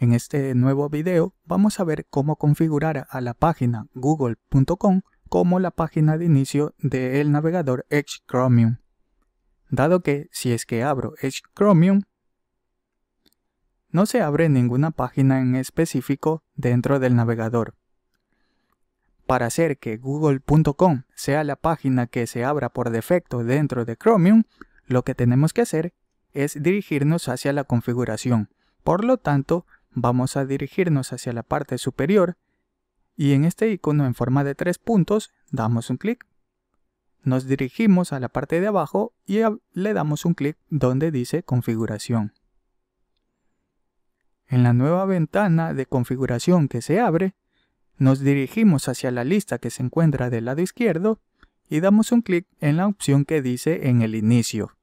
En este nuevo video vamos a ver cómo configurar a la página google.com como la página de inicio del navegador Edge Chromium. Dado que si es que abro Edge Chromium, no se abre ninguna página en específico dentro del navegador. Para hacer que google.com sea la página que se abra por defecto dentro de Chromium, lo que tenemos que hacer es dirigirnos hacia la configuración. Por lo tanto, Vamos a dirigirnos hacia la parte superior y en este icono en forma de tres puntos damos un clic. Nos dirigimos a la parte de abajo y le damos un clic donde dice configuración. En la nueva ventana de configuración que se abre, nos dirigimos hacia la lista que se encuentra del lado izquierdo y damos un clic en la opción que dice en el inicio.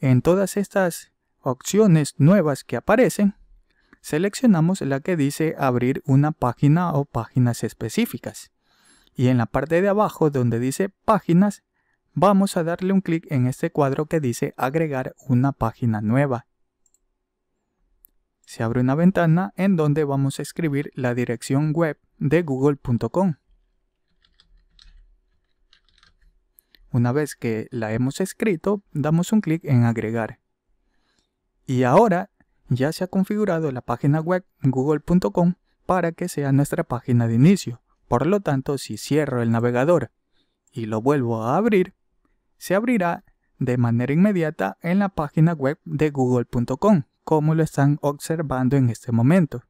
En todas estas opciones nuevas que aparecen, seleccionamos la que dice abrir una página o páginas específicas. Y en la parte de abajo donde dice páginas, vamos a darle un clic en este cuadro que dice agregar una página nueva. Se abre una ventana en donde vamos a escribir la dirección web de google.com. Una vez que la hemos escrito, damos un clic en agregar. Y ahora ya se ha configurado la página web google.com para que sea nuestra página de inicio. Por lo tanto, si cierro el navegador y lo vuelvo a abrir, se abrirá de manera inmediata en la página web de google.com, como lo están observando en este momento.